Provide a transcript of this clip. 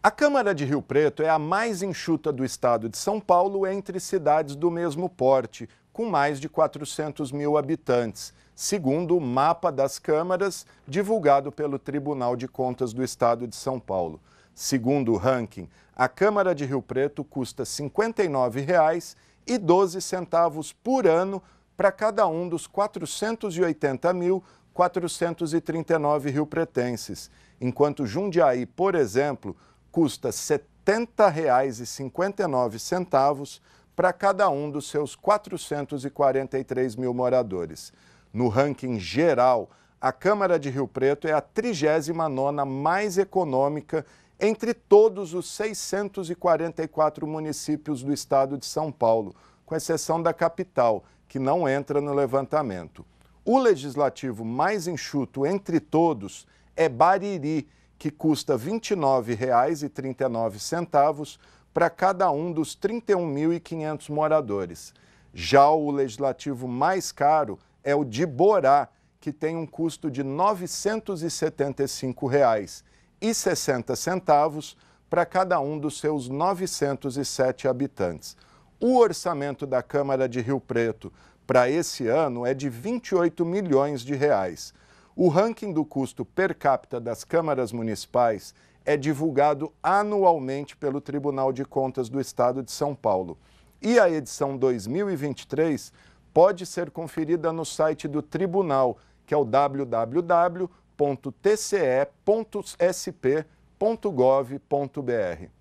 A Câmara de Rio Preto é a mais enxuta do estado de São Paulo entre cidades do mesmo porte, com mais de 400 mil habitantes, segundo o mapa das câmaras divulgado pelo Tribunal de Contas do Estado de São Paulo. Segundo o ranking, a Câmara de Rio Preto custa R$ 59,12 por ano para cada um dos 480.439 riopretenses, enquanto Jundiaí, por exemplo, custa R$ 70,59 para cada um dos seus 443 mil moradores. No ranking geral, a Câmara de Rio Preto é a 39ª mais econômica entre todos os 644 municípios do estado de São Paulo, com exceção da capital, que não entra no levantamento. O legislativo mais enxuto entre todos é Bariri, que custa R$ 29,39 para cada um dos 31.500 moradores. Já o legislativo mais caro é o de Borá, que tem um custo de R$ 975,60 para cada um dos seus 907 habitantes. O orçamento da Câmara de Rio Preto para esse ano é de 28 milhões de reais. O ranking do custo per capita das câmaras municipais é divulgado anualmente pelo Tribunal de Contas do Estado de São Paulo. E a edição 2023 pode ser conferida no site do tribunal, que é o www.tce.sp.gov.br.